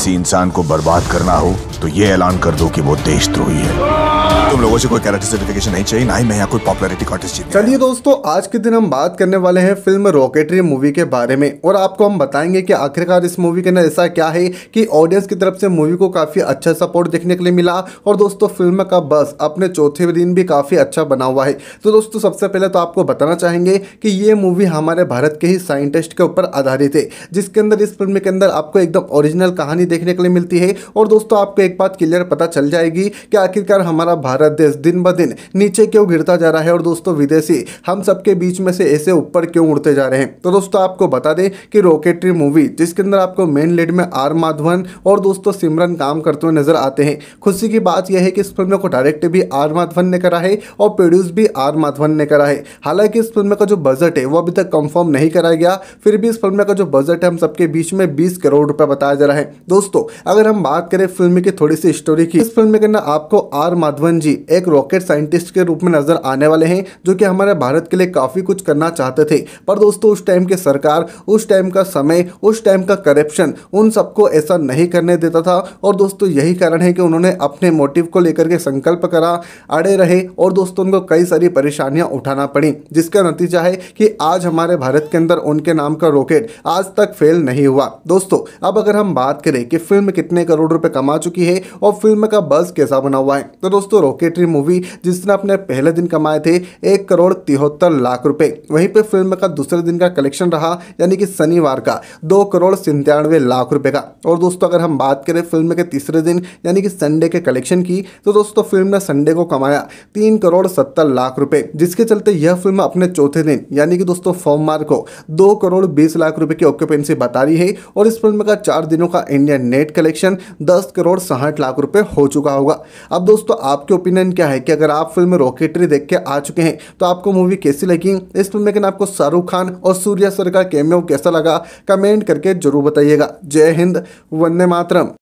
किसी इंसान को बर्बाद करना हो तो ये ऐलान कर दो कि वो देशद्रोही है तुम लोगों से कोई कैरेक्टर सर्टिफिकेशन नहीं चाहिए ना ही मैं यहाँ कोई पॉपुलरिटी कॉन्टेस्ट जीत चलिए दोस्तों आज के दिन हम बात करने वाले हैं फिल्म रॉकेटरी मूवी के बारे में और आपको हम बताएंगे कि आखिरकार इस मूवी के अंदर ऐसा क्या है कि ऑडियंस की तरफ से मूवी को काफ़ी अच्छा सपोर्ट देखने के लिए मिला और दोस्तों फिल्म का बस अपने चौथे दिन भी काफ़ी अच्छा बना हुआ है तो दोस्तों सबसे पहले तो आपको बताना चाहेंगे कि ये मूवी हमारे भारत के ही साइंटिस्ट के ऊपर आधारित है जिसके अंदर इस फिल्म के अंदर आपको एकदम ओरिजिनल कहानी देखने के लिए मिलती है और दोस्तों आपको एक बात क्लियर पता चल जाएगी कि आखिरकार हमारा भारत देश दिन ब दिन नीचे क्यों गिरता जा रहा है और दोस्तों विदेशी हम सबके बीच में से ऐसे ऊपर क्यों उड़ते जा रहे हैं तो दोस्तों आपको बता दें कि रॉकेटरी मूवी जिसके अंदर आपको मेन लीड में आर माधवन और दोस्तों सिमरन काम करते हुए नजर आते हैं खुशी की बात यह है कि इस फिल्म को डायरेक्ट भी आर माधवन ने करा है और प्रोड्यूस भी आर माधवन ने करा है हालांकि इस फिल्म का जो बजट है वो अभी तक कंफर्म नहीं कराया गया फिर भी इस फिल्म का जो बजट है हम सबके बीच में बीस करोड़ रुपए बताया जा रहा है दोस्तों अगर हम बात करें फिल्म की थोड़ी सी स्टोरी की इस फिल्म के अंदर आपको आर माधवन जी जी एक रॉकेट साइंटिस्ट के रूप में नज़र आने वाले हैं जो कि हमारे भारत के लिए काफ़ी कुछ करना चाहते थे पर दोस्तों उस टाइम की सरकार उस टाइम का समय उस टाइम का करप्शन उन सबको ऐसा नहीं करने देता था और दोस्तों यही कारण है कि उन्होंने अपने मोटिव को लेकर के संकल्प करा अड़े रहे और दोस्तों उनको कई सारी परेशानियां उठाना पड़ी जिसका नतीजा है कि आज हमारे भारत के अंदर उनके नाम का रॉकेट आज तक फेल नहीं हुआ दोस्तों अब अगर हम बात करें कि फिल्म कितने करोड़ रुपए कमा चुकी है और फिल्म का बस कैसा बना हुआ है तो दोस्तों रॉकेटरी मूवी जिसने अपने पहले दिन कमाए थे एक करोड़ तिहत्तर लाख रुपए वहीं पर फिल्म का दूसरे दिन का कलेक्शन रहा यानी कि शनिवार का दो करोड़ सन्तानवे लाख रुपए का और दोस्तों अगर हम बात करें फिल्म के तीसरे दिन यानी कि संडे के कलेक्शन की तो दोस्तों फिल्म ने संडे को कमाया तीन करोड़ सत्तर लाख रुपए जिसके चलते यह फिल्म अपने चौथे दिन यानी कि दोस्तों सोमवार को दो करोड़ बीस लाख रुपए की ऑक्यूपेंसी बता रही है और इस फिल्म का चार दिनों का इंडियन नेट कलेक्शन दस करोड़ साठ लाख रुपए हो चुका होगा अब दोस्तों आपके ओपिनियन ओपिनियन क्या है कि अगर आप फिल्म रॉकेटरी देख के आ चुके हैं तो आपको मूवी कैसी लगी इस फिल्म में आपको शाहरुख खान और सूर्या सर का कैमियो कैसा लगा कमेंट करके जरूर बताइएगा जय हिंद वंदे मातरम